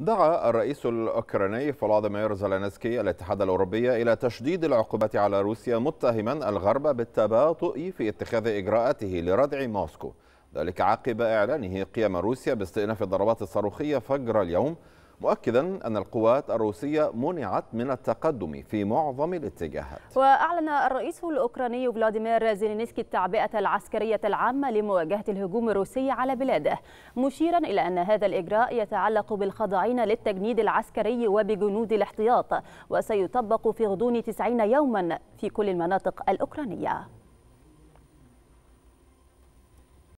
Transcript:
دعا الرئيس الأوكراني فلاديمير زلانسكي الاتحاد الأوروبي إلى تشديد العقوبات على روسيا متهما الغرب بالتباطؤ في اتخاذ إجراءاته لردع موسكو ذلك عقب إعلانه قيام روسيا باستئناف الضربات الصاروخية فجر اليوم مؤكدا أن القوات الروسية منعت من التقدم في معظم الاتجاهات وأعلن الرئيس الأوكراني فلاديمير زيلينسكي التعبئة العسكرية العامة لمواجهة الهجوم الروسي على بلاده مشيرا إلى أن هذا الإجراء يتعلق بالخاضعين للتجنيد العسكري وبجنود الاحتياط وسيطبق في غضون 90 يوما في كل المناطق الأوكرانية